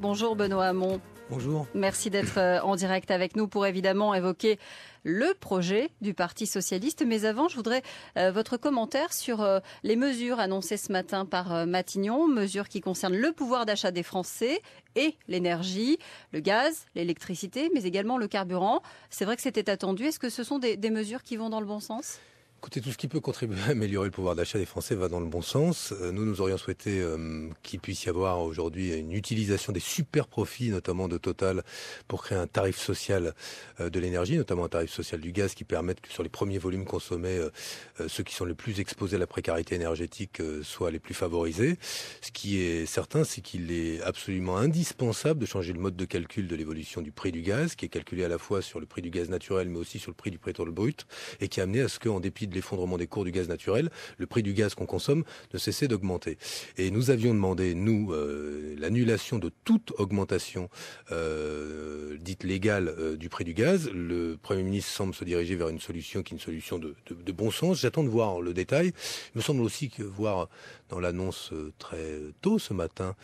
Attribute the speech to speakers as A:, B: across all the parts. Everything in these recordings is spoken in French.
A: Bonjour Benoît Hamon. Bonjour. Merci d'être euh, en direct avec nous pour évidemment évoquer le projet du Parti socialiste. Mais avant, je voudrais euh, votre commentaire sur euh, les mesures annoncées ce matin par Matignon, mesures qui concernent le pouvoir d'achat des Français et l'énergie, le gaz, l'électricité, mais également le carburant. C'est vrai que c'était attendu. Est-ce que ce sont des mesures qui vont dans le bon sens
B: Écoutez, tout ce qui peut contribuer à améliorer le pouvoir d'achat des Français va dans le bon sens. Euh, nous, nous aurions souhaité euh, qu'il puisse y avoir aujourd'hui une utilisation des super profits, notamment de Total, pour créer un tarif social euh, de l'énergie, notamment un tarif social du gaz qui permette que sur les premiers volumes consommés, ceux qui sont les plus exposés à la précarité énergétique soient les plus favorisés. Ce qui est certain, c'est qu'il est absolument indispensable de changer le mode de calcul de l'évolution du prix du gaz, qui est calculé à la fois sur le prix du gaz naturel, mais aussi sur le prix du pétrole brut, et qui a amené à ce qu'en dépit de l'effondrement des cours du gaz naturel, le prix du gaz qu'on consomme ne cessait d'augmenter. Et nous avions demandé, nous, euh, l'annulation de toute augmentation euh, dite légale euh, du prix du gaz. Le Premier ministre semble se diriger vers une solution qui est une solution de, bon sens. J'attends de voir le détail. Il me semble aussi que voir dans l'annonce très tôt ce matin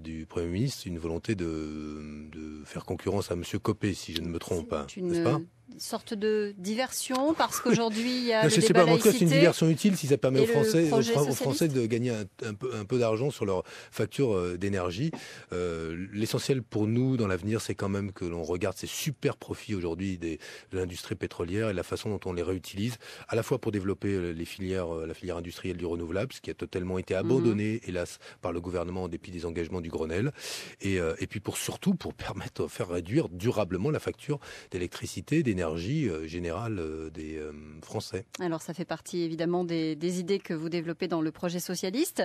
B: du Premier ministre une volonté de, de faire concurrence à M. Copé, si je ne me trompe pas, n'est-ce pas
A: sorte de diversion parce qu'aujourd'hui il y a je sais pas, c'est une diversion
B: utile si ça permet aux Français, aux Français de gagner un, peu, un peu d'argent sur leur facture euh, d'énergie. Euh, l'essentiel pour nous dans l'avenir, c'est quand même que l'on regarde ces super profits aujourd'hui de l'industrie pétrolière et la façon dont on les réutilise, à la fois pour développer euh, les filières, la filière industrielle du renouvelable, ce qui a totalement été mhm. abandonné, hélas, par le gouvernement en dépit des engagements du Grenelle, et, puis pour surtout pour permettre, faire réduire durablement la facture d'électricité, d'énergie l'énergie euh, générale euh, des euh, Français.
A: Alors ça fait partie évidemment des, idées que vous développez dans le projet socialiste,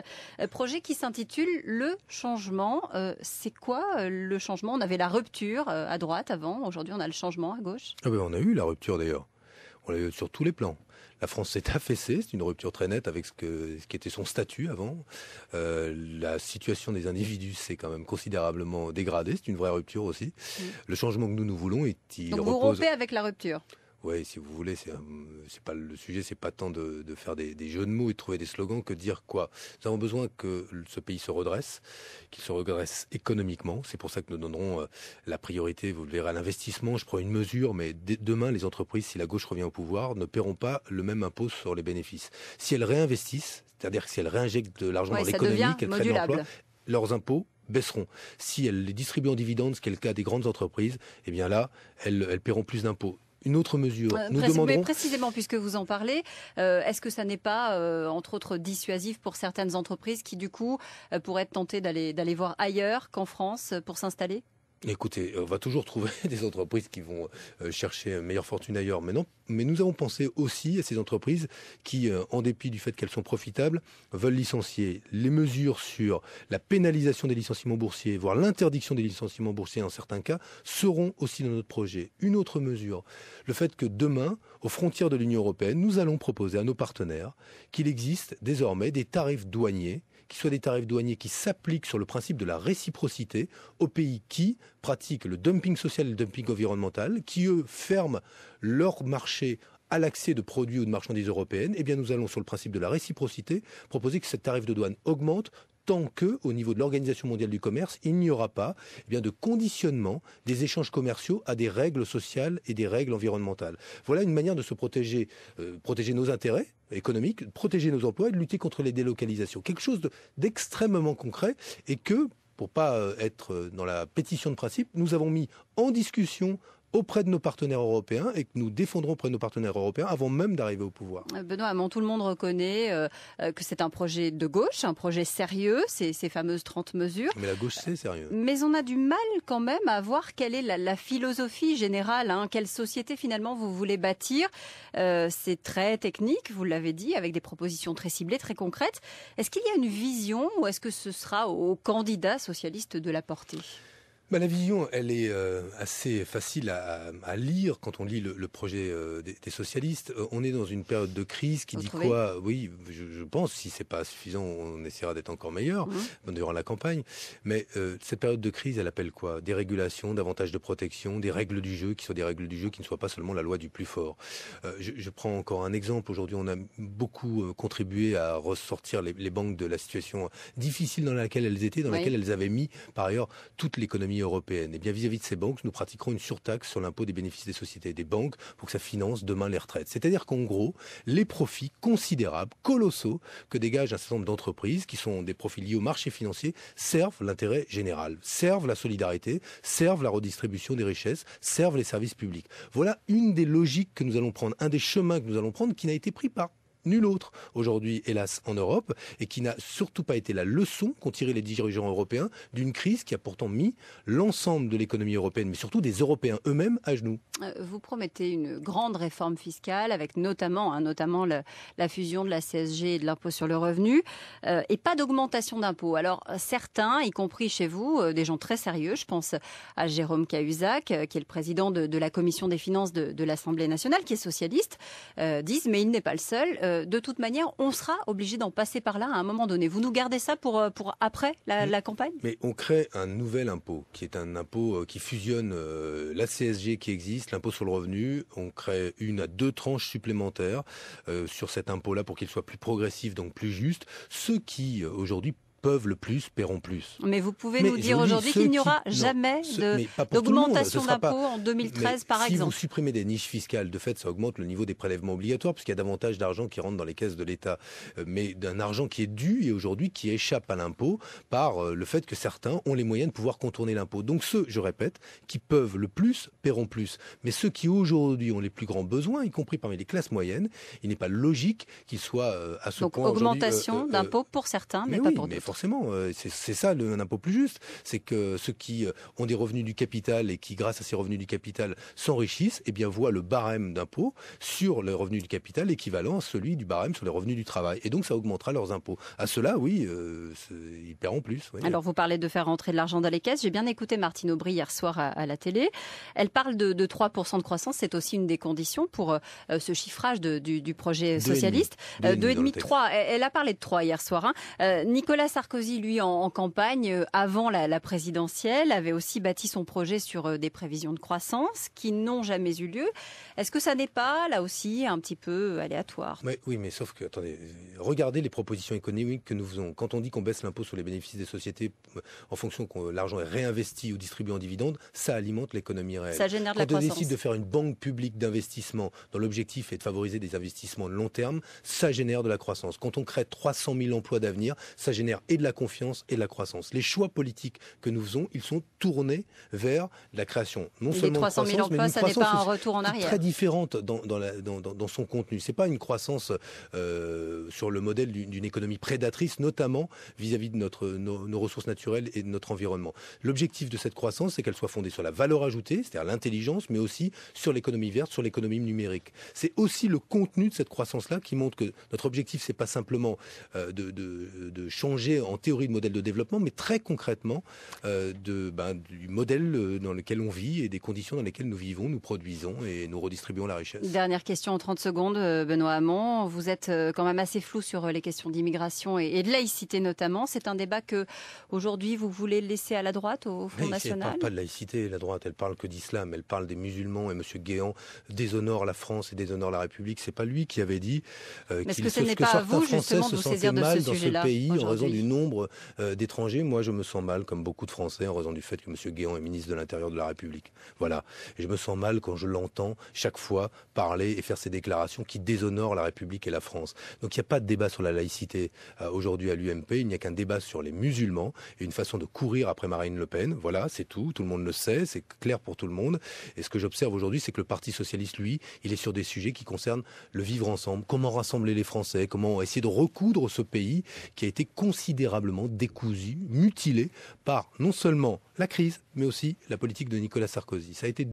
A: projet qui s'intitule Le changement. C'est quoi le changement On avait la rupture à droite avant, aujourd'hui on a le changement à gauche.
B: Ah ben, on a eu la rupture d'ailleurs. On l'a sur tous les plans. La France s'est affaissée, c'est une rupture très nette avec ce, qui était son statut avant. Euh, la situation des individus s'est quand même considérablement dégradée, c'est une vraie rupture aussi. Le changement que nous, nous voulons, est, il Donc vous rompez
A: avec la rupture
B: oui, si vous voulez, c'est pas le sujet, c'est pas tant de, de faire des, jeux de mots et de trouver des slogans que de dire quoi. Nous avons besoin que ce pays se redresse, qu'il se redresse économiquement. C'est pour ça que nous donnerons euh, la priorité, vous le verrez, à l'investissement. Je prends une mesure, mais demain, les entreprises, si la gauche revient au pouvoir, ne paieront pas le même impôt sur les bénéfices. Si elles réinvestissent, c'est-à-dire que si elles réinjectent de l'argent dans l'économie, qu'elles créent de l'emploi, leurs impôts baisseront. Si elles les distribuent en dividendes, ce qui est le cas des grandes entreprises, eh bien là, elles paieront plus d'impôts une autre mesure. Euh, Nous Mais
A: précisément, puisque vous en parlez, euh, est-ce que ça n'est pas, euh, entre autres, dissuasif pour certaines entreprises qui, du coup, pourraient être tentées d'aller voir ailleurs qu'en France pour s'installer
B: Écoutez, euh, on va toujours trouver des entreprises qui vont euh, chercher une meilleure fortune ailleurs, mais Mais nous avons pensé aussi à ces entreprises qui, euh, en dépit du fait qu'elles sont profitables, veulent licencier. Les mesures sur la pénalisation des licenciements boursiers, voire l'interdiction des licenciements boursiers en certains cas, seront aussi dans notre projet. Une autre mesure, le fait que demain, aux frontières de l'Union européenne, nous allons proposer à nos partenaires qu'il existe désormais des tarifs douaniers qui soient des tarifs douaniers qui s'appliquent sur le principe de la réciprocité aux pays qui pratiquent le dumping social et le dumping environnemental, qui eux ferment leur marché à l'accès de produits ou de marchandises européennes, eh bien nous allons sur le principe de la réciprocité proposer que cette tarif de douane augmente tant que, au niveau de l'Organisation mondiale du commerce, il n'y aura pas eh bien, de conditionnement des échanges commerciaux à des règles sociales et des règles environnementales. Voilà une manière de se protéger, euh, protéger nos intérêts économique, de protéger nos emplois et de lutter contre les délocalisations. Quelque chose d'extrêmement concret et que, pour pas euh, être euh, dans la pétition de principe, nous avons mis en discussion auprès de nos partenaires européens et que nous défendrons auprès de nos partenaires européens avant même d'arriver au pouvoir.
A: Euh, Benoît Hamon, tout le monde reconnaît euh, euh, que c'est un projet de gauche, un projet sérieux, ces, ces fameuses 30 mesures.
B: Mais la gauche, c'est sérieux.
A: Mais on a du mal quand même à voir quelle est la, philosophie générale, hein. quelle société finalement vous voulez bâtir. c'est très technique, vous l'avez dit, avec des propositions très ciblées, très concrètes. Est-ce qu'il y a une vision ou est-ce que ce sera aux candidats socialiste de la porter
B: bah, la vision, elle est euh, assez facile à, lire quand on lit le, projet euh, des, socialistes. Euh, on est dans une période de crise qui dit quoi Oui, je, pense, si c'est pas suffisant, on essaiera d'être encore meilleur mmh. durant la campagne. Mais cette période de crise, elle appelle quoi Des régulations, davantage de protection, des règles du jeu qui soient des règles du jeu qui ne soient pas seulement la loi du plus fort. Je, prends encore un exemple. Aujourd'hui, on a beaucoup contribué à ressortir les, banques de la situation difficile dans laquelle elles étaient, dans laquelle elles avaient mis, par ailleurs, toute l'économie européenne. Et eh bien vis-à-vis de ces banques, nous pratiquerons une surtaxe sur l'impôt des bénéfices des sociétés et des banques pour que ça finance demain les retraites. C'est-à-dire qu'en gros, les profits considérables, colossaux, que dégagent un certain nombre d'entreprises, qui sont des profits liés au marché financier, servent l'intérêt général, servent la solidarité, servent la redistribution des richesses, servent les services publics. Voilà une des logiques que nous allons prendre, un des chemins que nous allons prendre qui n'a été pris par nul autre aujourd'hui, hélas, en Europe, et qui n'a surtout pas été la leçon qu'ont tiré les dirigeants européens d'une crise qui a pourtant mis l'ensemble de l'économie européenne, mais surtout des Européens eux-mêmes à genoux.
A: Euh, vous promettez une grande réforme fiscale avec notamment, hein, notamment la fusion de la CSG et de l'impôt sur le revenu, euh, et pas d'augmentation d'impôts. Alors certains, y compris chez vous, euh, des gens très sérieux, je pense à Jérôme Cahuzac, qui est le président de, la commission des finances de, de l'Assemblée nationale, qui est socialiste, disent mais il n'est pas le seul euh, de toute manière, on sera obligé d'en passer par là à un moment donné. Vous nous gardez ça pour, euh, pour après la, campagne
B: Mais on crée un nouvel impôt, qui est un impôt euh, qui fusionne la CSG qui existe, l'impôt sur le revenu. On crée une à deux tranches supplémentaires sur cet impôt-là pour qu'il soit plus progressif, donc plus juste. Ce qui, aujourd'hui, peuvent le plus paieront plus.
A: Mais vous pouvez nous dire aujourd'hui qu'il n'y aura jamais d'augmentation d'impôts en 2013, par exemple. Si vous
B: supprimez des niches fiscales, de fait, ça augmente le niveau des prélèvements obligatoires, puisqu'il y a davantage d'argent qui rentre dans les caisses de l'État, euh, mais d'un argent qui est dû et aujourd'hui qui échappe à l'impôt par euh, le fait que certains ont les moyens de pouvoir contourner l'impôt. Donc ceux, je répète, qui peuvent le plus paieront plus. Mais ceux qui aujourd'hui ont les plus grands besoins, y compris parmi les classes moyennes, il n'est pas logique qu'ils soient euh, à ce point. Donc augmentation d'impôts
A: pour certains, mais, pas pour
B: d'autres forcément. Euh, c'est ça l'impôt un plus juste. C'est que ceux qui euh, ont des revenus du capital et qui, grâce à ces revenus du capital, s'enrichissent, eh bien, voient le barème d'impôt sur les revenus du capital équivalent à celui du barème sur les revenus du travail. Et donc, ça augmentera leurs impôts. À cela, oui, euh, ils paieront plus. Alors,
A: vous parlez de faire rentrer de l'argent dans les caisses. J'ai bien écouté Martine Aubry hier soir à, la télé. Elle parle de, 3% de croissance. C'est aussi une des conditions pour ce chiffrage du, projet socialiste. 2,5-3. elle a parlé de 3 hier soir. Hein. Nicolas Sarkozy Sarkozy, lui, en, campagne, euh, avant la, présidentielle, avait aussi bâti son projet sur euh, des prévisions de croissance qui n'ont jamais eu lieu. Est-ce que ça n'est pas, là aussi, un petit peu euh, aléatoire
B: Oui, mais sauf que, attendez, regardez les propositions économiques que nous faisons. Quand on dit qu'on baisse l'impôt sur les bénéfices des sociétés en fonction que l'argent est réinvesti ou distribué en dividendes, ça alimente l'économie réelle. Ça génère de la Quand on décide de faire une banque publique d'investissement dont l'objectif est de favoriser des investissements de long terme, ça génère de la croissance. Quand on crée 300 000 emplois d'avenir, ça génère de la confiance et de la croissance. Les choix politiques que nous faisons, ils sont tournés vers la création non seulement 300 000 emplois, ça n'est pas un retour en arrière. Très différente dans, la, dans, son contenu. C'est pas une croissance euh, sur le modèle d'une économie prédatrice, notamment vis-à-vis de notre, nos, ressources naturelles et de notre environnement. L'objectif de cette croissance, c'est qu'elle soit fondée sur la valeur ajoutée, c'est-à-dire l'intelligence, mais aussi sur l'économie verte, sur l'économie numérique. C'est aussi le contenu de cette croissance-là qui montre que notre objectif, c'est pas simplement euh, de, de changer en théorie de modèle de développement, mais très concrètement euh, de, ben, du modèle euh, dans lequel on vit et des conditions dans lesquelles nous vivons, nous produisons et nous redistribuons la richesse.
A: Dernière question en 30 secondes, euh, Benoît Hamon. Vous êtes quand même assez flou sur les questions d'immigration et, de laïcité notamment. C'est un débat que aujourd'hui vous voulez laisser à la droite au Front National. Elle ne parle pas
B: de laïcité, la droite. Elle parle que d'islam. Elle parle des musulmans et Monsieur Guéant déshonore la France et déshonore la République. C'est pas lui qui avait dit qu'il que ce, pas vous, se de de mal dans ce pays en raison d'une nombre euh, d'étrangers, moi je me sens mal, comme beaucoup de Français, en raison du fait que M. Guéant est ministre de l'Intérieur de la République. Voilà. je me sens mal quand je l'entends chaque fois parler et faire ces déclarations qui déshonorent la République et la France. Donc il n'y a pas de débat sur la laïcité euh, aujourd'hui à l'UMP, il n'y a qu'un débat sur les musulmans et une façon de courir après Marine Le Pen. Voilà, c'est tout, tout le monde le sait, c'est clair pour tout le monde. Et ce que j'observe aujourd'hui, c'est que le Parti socialiste, lui, il est sur des sujets qui concernent le vivre ensemble, comment rassembler les Français, comment essayer de recoudre ce pays qui a été considéré considérablement décousu, mutilé par non seulement la crise, mais aussi la politique de Nicolas Sarkozy. Ça a été